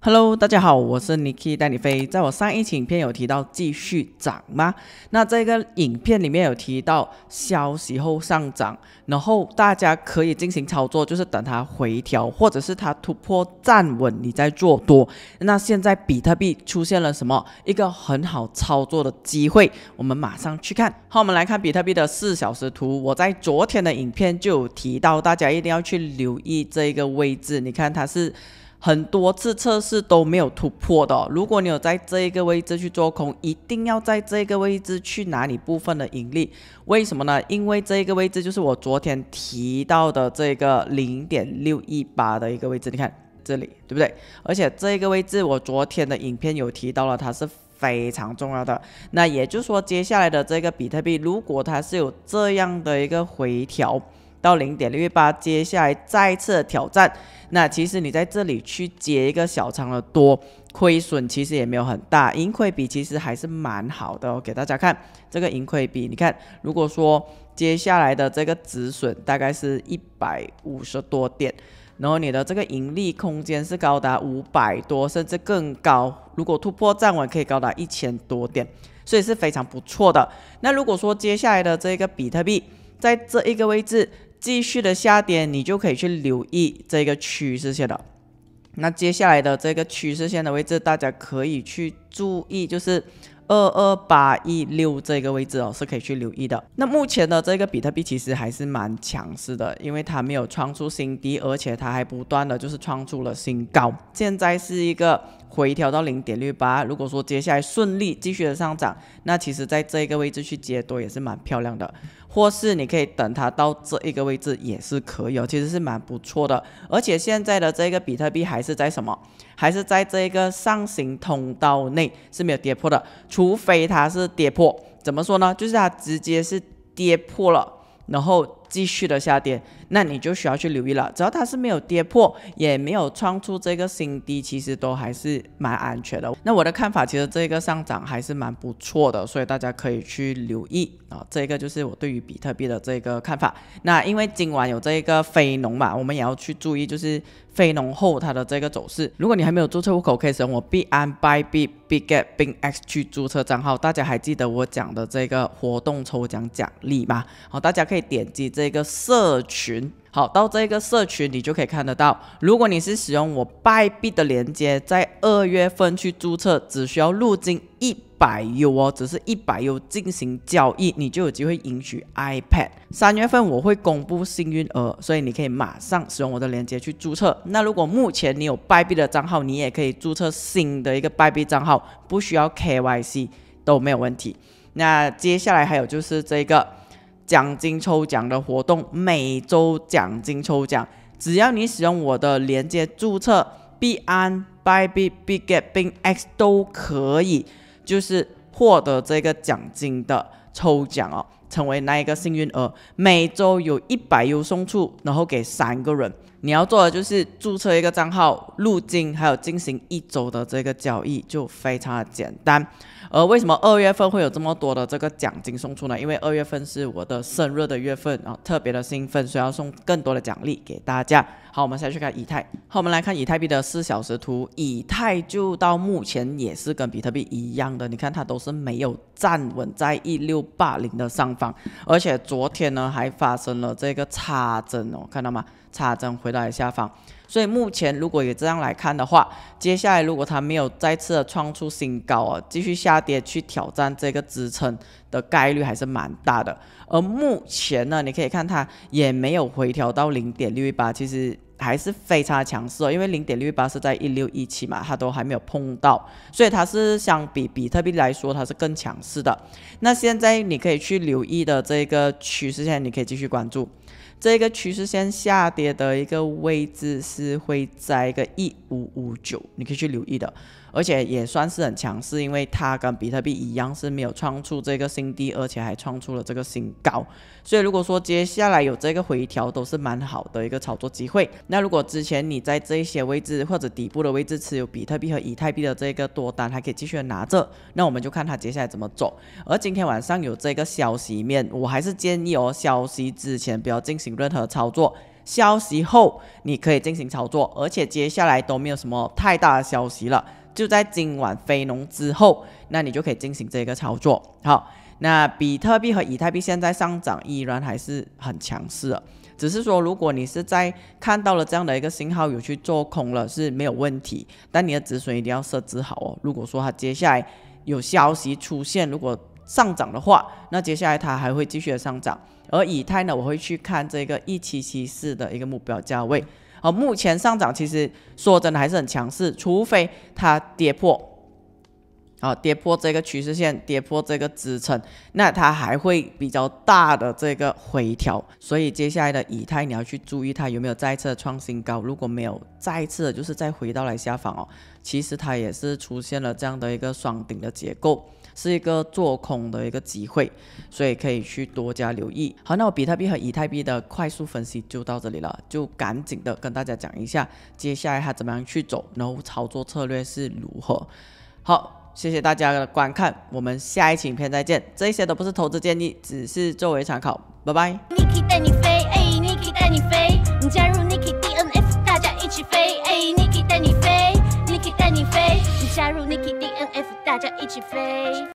Hello，大家好，我是 Niki 带你飞。在我上一期影片有提到继续涨吗？那这个影片里面有提到消息后上涨，然后大家可以进行操作，就是等它回调或者是它突破站稳，你再做多。那现在比特币出现了什么一个很好操作的机会？我们马上去看。好，我们来看比特币的四小时图。我在昨天的影片就有提到，大家一定要去留意这个位置。你看它是。很多次测试都没有突破的。如果你有在这个位置去做空，一定要在这个位置去拿你部分的盈利。为什么呢？因为这个位置就是我昨天提到的这个零点六一八的一个位置。你看这里对不对？而且这个位置我昨天的影片有提到了，它是非常重要的。那也就是说，接下来的这个比特币，如果它是有这样的一个回调，到零点六一八，接下来再次挑战。那其实你在这里去接一个小仓的多，亏损其实也没有很大，盈亏比其实还是蛮好的。给大家看这个盈亏比，你看，如果说接下来的这个止损大概是一百五十多点，然后你的这个盈利空间是高达五百多，甚至更高。如果突破站稳，可以高达一千多点，所以是非常不错的。那如果说接下来的这个比特币在这一个位置。继续的下跌，你就可以去留意这个趋势线的。那接下来的这个趋势线的位置，大家可以去注意，就是二二八一六这个位置哦，是可以去留意的。那目前的这个比特币其实还是蛮强势的，因为它没有创出新低，而且它还不断的就是创出了新高。现在是一个。回调到零点六八，如果说接下来顺利继续的上涨，那其实，在这个位置去接多也是蛮漂亮的，或是你可以等它到这一个位置也是可以，哦，其实是蛮不错的。而且现在的这个比特币还是在什么？还是在这一个上行通道内是没有跌破的，除非它是跌破，怎么说呢？就是它直接是跌破了，然后。继续的下跌，那你就需要去留意了。只要它是没有跌破，也没有创出这个新低，其实都还是蛮安全的。那我的看法，其实这个上涨还是蛮不错的，所以大家可以去留意啊。这个就是我对于比特币的这个看法。那因为今晚有这一个非农嘛，我们也要去注意，就是非农后它的这个走势。如果你还没有注册户口，可以使用我 b 安 b i get binx 去注册账号。大家还记得我讲的这个活动抽奖奖励吗？好，大家可以点击。这个社群，好，到这个社群你就可以看得到。如果你是使用我拜币的连接，在二月份去注册，只需要入金一百 U 哦，只是一百 U 进行交易，你就有机会赢取 iPad。三月份我会公布幸运额，所以你可以马上使用我的连接去注册。那如果目前你有拜币的账号，你也可以注册新的一个拜币账号，不需要 KYC 都没有问题。那接下来还有就是这个。奖金抽奖的活动，每周奖金抽奖，只要你使用我的连接注册币安、a n b i b Biget、Bin X 都可以，就是获得这个奖金的抽奖哦，成为那一个幸运儿。每周有一百优送出，然后给三个人。你要做的就是注册一个账号，入金，还有进行一周的这个交易，就非常的简单。呃，为什么二月份会有这么多的这个奖金送出呢？因为二月份是我的生日的月份啊，特别的兴奋，所以要送更多的奖励给大家。好，我们在去看以太。好，我们来看以太币的四小时图，以太就到目前也是跟比特币一样的，你看它都是没有站稳在一六八零的上方，而且昨天呢还发生了这个插针哦，看到吗？插针回来下方。所以目前如果也这样来看的话，接下来如果它没有再次的创出新高啊，继续下跌去挑战这个支撑的概率还是蛮大的。而目前呢，你可以看它也没有回调到零点六一八，其实还是非常强势哦，因为零点六一八是在一六一七嘛，它都还没有碰到，所以它是相比比特币来说它是更强势的。那现在你可以去留意的这个趋势线，你可以继续关注这个趋势线下跌的一个位置。是会在一个一五五九，你可以去留意的，而且也算是很强势，因为它跟比特币一样是没有创出这个新低，而且还创出了这个新高，所以如果说接下来有这个回调，都是蛮好的一个操作机会。那如果之前你在这些位置或者底部的位置持有比特币和以太币的这个多单，还可以继续拿着，那我们就看它接下来怎么走。而今天晚上有这个消息面，我还是建议哦，消息之前不要进行任何操作。消息后，你可以进行操作，而且接下来都没有什么太大的消息了，就在今晚非农之后，那你就可以进行这个操作。好，那比特币和以太币现在上涨依然还是很强势的，只是说如果你是在看到了这样的一个信号有去做空了是没有问题，但你的止损一定要设置好哦。如果说它接下来有消息出现，如果上涨的话，那接下来它还会继续的上涨。而以太呢，我会去看这个一七七四的一个目标价位。啊，目前上涨其实说真的还是很强势，除非它跌破，啊，跌破这个趋势线，跌破这个支撑，那它还会比较大的这个回调。所以接下来的以太，你要去注意它有没有再次创新高。如果没有再次的就是再回到来下方哦，其实它也是出现了这样的一个双顶的结构。是一个做空的一个机会，所以可以去多加留意。好，那我比特币和以太币的快速分析就到这里了，就赶紧的跟大家讲一下接下来它怎么样去走，然后操作策略是如何。好，谢谢大家的观看，我们下一期影片再见。这些都不是投资建议，只是作为参考。拜拜。